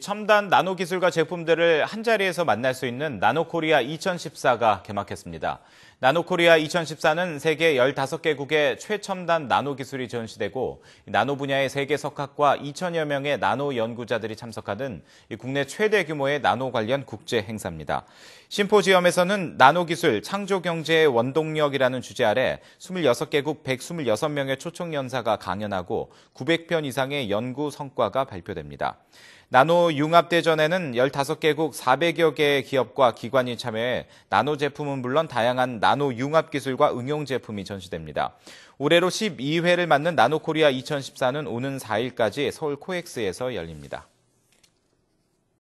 첨단 나노 기술과 제품들을 한자리에서 만날 수 있는 나노코리아 2014가 개막했습니다. 나노코리아 2014는 세계 15개국의 최첨단 나노 기술이 전시되고 나노 분야의 세계 석학과 2천여 명의 나노 연구자들이 참석하는 국내 최대 규모의 나노 관련 국제 행사입니다. 심포지엄에서는 나노 기술 창조 경제의 원동력이라는 주제 아래 26개국 126명의 초청 연사가 강연하고 900편 이상의 연구 성과가 발표됩니다. 나노 융합대전에는 15개국 400여 개의 기업과 기관이 참여해 나노 제품은 물론 다양한 나노 나노 융합 기술과 응용 제품이 전시됩니다. 올해로 12회를 맞는 나노코리아 2014는 오는 4일까지 서울 코엑스에서 열립니다.